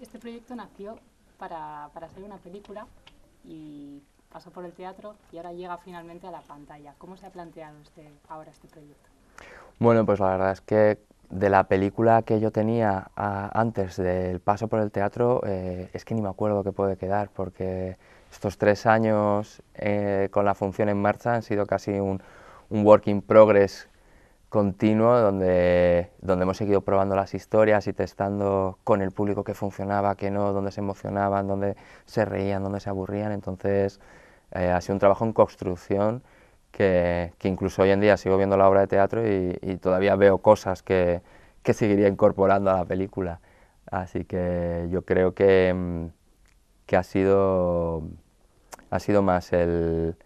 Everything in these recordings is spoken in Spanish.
Este proyecto nació para, para hacer una película y pasó por el teatro y ahora llega finalmente a la pantalla. ¿Cómo se ha planteado este, ahora este proyecto? Bueno, pues la verdad es que de la película que yo tenía antes del paso por el teatro, eh, es que ni me acuerdo qué puede quedar, porque estos tres años eh, con la función en marcha han sido casi un, un work in progress continuo donde, donde hemos seguido probando las historias y testando con el público qué funcionaba, qué no, dónde se emocionaban, dónde se reían, dónde se aburrían. Entonces eh, ha sido un trabajo en construcción que, incluso hoy en día sigo viendo la obra de teatro y, todavía veo cosas que, seguiría incorporando a la película. Así que yo creo mm, que, ha, sido, ha sido más el,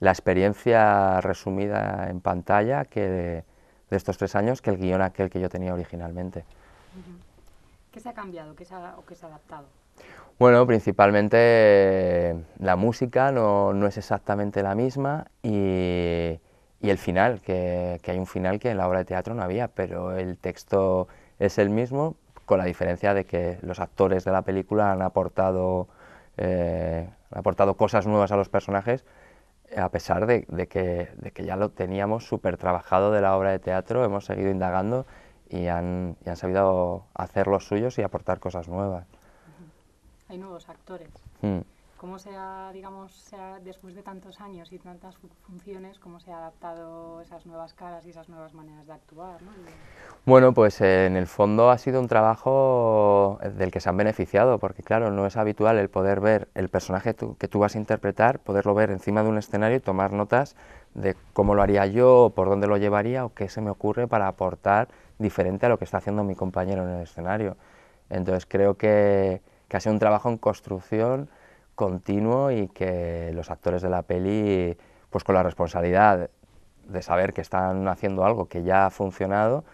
la experiencia resumida en pantalla que de estos tres años que el guión aquel que yo tenía originalmente. ¿Qué se ha cambiado qué se o qué se ha adaptado? Bueno, principalmente eh, la música no, es exactamente la misma y, el final, que, hay un final que en la obra de teatro no había, pero el texto es el mismo, con la diferencia de que los actores de la película han aportado, eh, han aportado cosas nuevas a los personajes a pesar de, que, ya lo teníamos súper trabajado de la obra de teatro, hemos seguido indagando y han, sabido hacer los suyos y aportar cosas nuevas. Hay nuevos actores. Mm cómo se ha, digamos, después de tantos años y tantas funciones, cómo se ha adaptado esas nuevas caras y esas nuevas maneras de actuar. Bueno, pues eh, en el fondo ha sido un trabajo eh, del que se han beneficiado, porque claro, no es habitual el poder ver el personaje que tú vas a interpretar, poderlo ver encima de un escenario y tomar notas de cómo lo haría yo, por dónde lo llevaría o qué se me ocurre para aportar diferente a lo que está haciendo mi compañero en el escenario. Entonces creo que, que ha sido un trabajo en construcción continuo y que los actores de la peli, pues con la responsabilidad de saber que están haciendo algo que ya ha funcionado,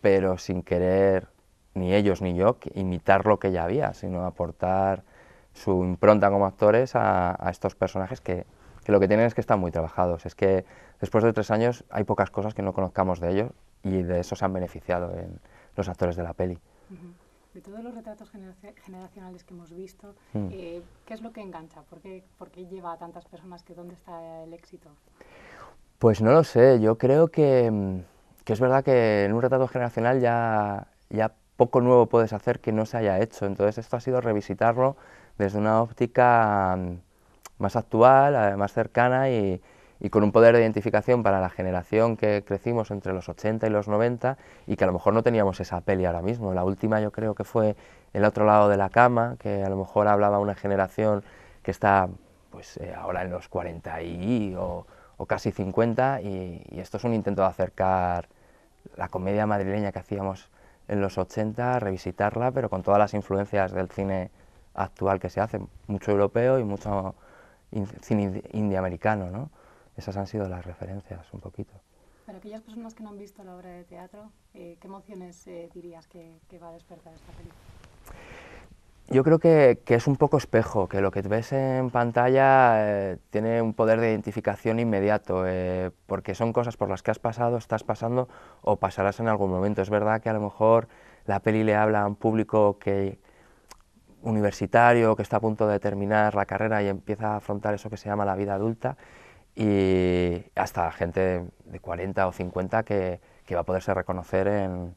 pero sin querer ni ellos ni yo imitar lo que ya había, sino aportar su impronta como actores a, estos personajes que, lo que tienen es que están muy trabajados. Es que después de tres años hay pocas cosas que no conozcamos de ellos y de eso se han beneficiado los actores de la peli de todos los retratos generacionales que hemos visto, mm. eh, ¿qué es lo que engancha? ¿Por qué, lleva a tantas personas? Que ¿Dónde está el éxito? Pues no lo sé, yo creo que, mm, que es verdad que en un retrato generacional ya, ya poco nuevo puedes hacer que no se haya hecho, entonces esto ha sido revisitarlo desde una óptica mm, más actual, eh, más cercana y, y con un poder de identificación para la generación que crecimos entre los 80 y los 90 y que a lo mejor no teníamos esa peli ahora mismo. La última yo creo que fue El otro lado de la cama, que a lo mejor hablaba una generación que está pues eh, ahora en los 40 y, o, casi 50 y, esto es un intento de acercar la comedia madrileña que hacíamos en los 80, revisitarla, pero con todas las influencias del cine actual que se hace, mucho europeo y mucho cine indiamericano, ¿no? esas han sido las referencias un poquito. Para aquellas personas que no han visto la obra de teatro, eh, ¿qué emociones eh, dirías que, va a despertar esta película? Yo creo que, es un poco espejo, que lo que ves en pantalla eh, tiene un poder de identificación inmediato, porque son cosas por las que has pasado, estás pasando o pasarás en algún momento. Es verdad que a lo mejor la peli le habla a un público que universitario, que está a punto de terminar la carrera y empieza a afrontar eso que se llama la vida adulta, y hasta gente de 40 o 50 que, va a poderse reconocer en,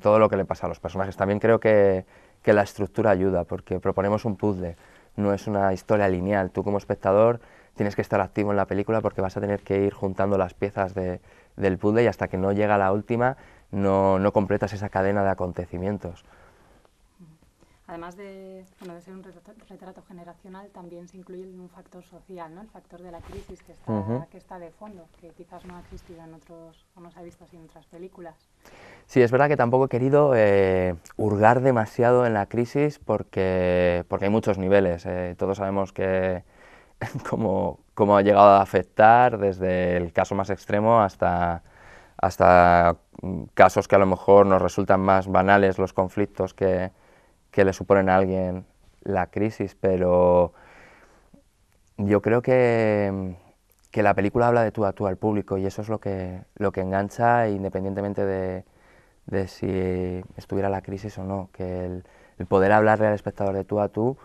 todo lo que le pasa a los personajes. También creo que, la estructura ayuda, porque proponemos un puzzle, no es una historia lineal. Tú como espectador tienes que estar activo en la película porque vas a tener que ir juntando las piezas del puzzle y hasta que no llega la última no completas esa cadena de acontecimientos además de, bueno, de ser un retrato, generacional, también se incluye un factor social, ¿no? el factor de la crisis que está, que está de fondo, que quizás no ha existido en otros, o no se ha visto así en otras películas. Sí, es verdad que tampoco he querido eh, hurgar demasiado en la crisis porque, porque hay muchos niveles. Eh, todos sabemos que cómo, cómo, ha llegado a afectar desde el caso más extremo hasta, hasta mm, casos que a lo mejor nos resultan más banales los conflictos que, que le suponen a alguien la crisis, pero yo creo que, la película habla de tú a tú al público y eso es lo que, lo que engancha independientemente de, si estuviera la crisis o no, que el, poder hablarle al espectador de tú a tú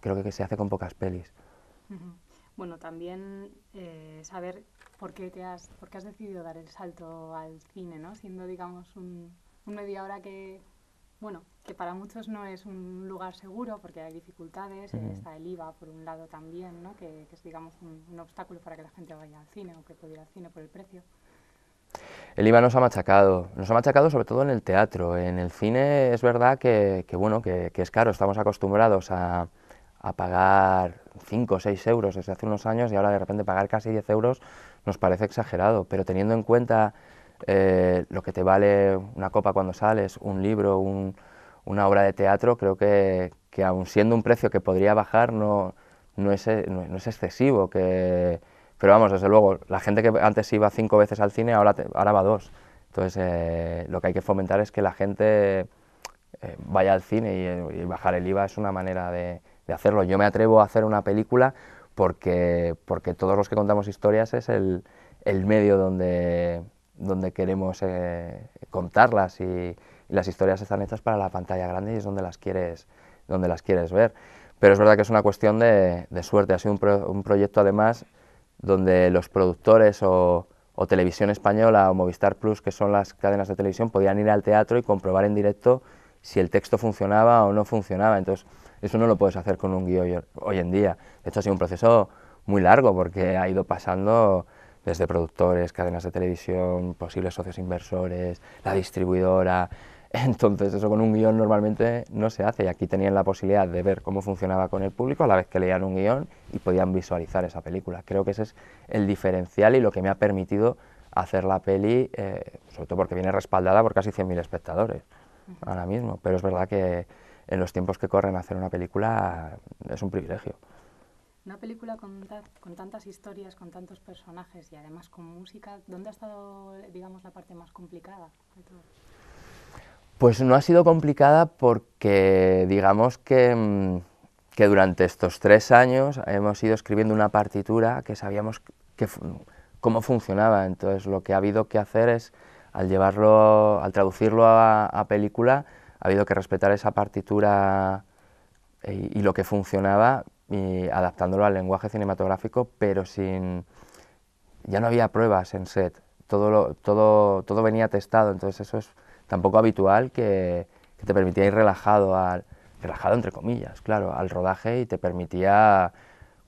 creo que, se hace con pocas pelis. Bueno, también eh, saber por qué, te has, has decidido dar el salto al cine, ¿no? siendo digamos un, un media hora que bueno, que para muchos no es un lugar seguro porque hay dificultades, está el IVA por un lado también, ¿no? que, es un, obstáculo para que la gente vaya al cine o que pueda ir al cine por el precio. El IVA nos ha machacado, nos ha machacado sobre todo en el teatro, en el cine es verdad que, que bueno, que, es caro, estamos acostumbrados a, a pagar 5 o 6 euros desde hace unos años y ahora de repente pagar casi 10 euros nos parece exagerado, pero teniendo en cuenta eh, lo que te vale una copa cuando sales, un libro, una obra de teatro, creo que, que aun siendo un precio que podría bajar, no, no, es, excesivo. Que, pero vamos, desde luego, la gente que antes iba cinco veces al cine, ahora, ahora va dos. Entonces, eh, lo que hay que fomentar es que la gente eh, vaya al cine y, bajar el IVA es una manera de, hacerlo. Yo me atrevo a hacer una película porque, porque todos los que contamos historias es el, el medio donde, donde queremos eh, contarlas y, las historias están hechas para la pantalla grande y es donde las quieres, donde las quieres ver. Pero es verdad que es una cuestión de, suerte, ha sido un, proyecto además donde los productores o, o, Televisión Española o Movistar Plus, que son las cadenas de televisión, podían ir al teatro y comprobar en directo si el texto funcionaba o no funcionaba. Entonces, eso no lo puedes hacer con un guión hoy en día. De hecho, ha sido un proceso muy largo porque ha ido pasando desde productores, cadenas de televisión, posibles socios inversores, la distribuidora. Entonces eso con un guión normalmente no se hace y aquí tenían la posibilidad de ver cómo funcionaba con el público a la vez que leían un guión y podían visualizar esa película. Creo que ese es el diferencial y lo que me ha permitido hacer la peli, eh, sobre todo porque viene respaldada por casi 100.000 espectadores ahora mismo. Pero es verdad que en los tiempos que corren hacer una película es un privilegio. Una película con, con, tantas historias, con tantos personajes y además con música, ¿dónde ha estado, digamos, la parte más complicada de todo? Pues no ha sido complicada porque, digamos que, mm, durante estos tres años hemos ido escribiendo una partitura que sabíamos que, cómo funcionaba. Entonces, lo que ha habido que hacer es, al llevarlo, al traducirlo a, película, ha habido que respetar esa partitura eh, y lo que funcionaba y adaptándolo al lenguaje cinematográfico, pero sin... Ya no había pruebas en set, todo, lo, todo, todo venía testado, entonces eso es tampoco habitual que, te permitía ir relajado, al, relajado entre comillas, claro, al rodaje y te permitía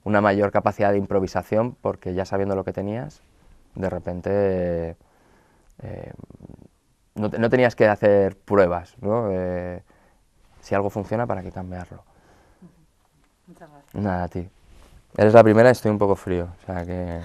una mayor capacidad de improvisación porque ya sabiendo lo que tenías, de repente eh, no, tenías que hacer pruebas, ¿no? Eh, si algo funciona, ¿para qué cambiarlo? Muchas Nada, a ti. Eres la primera y estoy un poco frío, o sea que...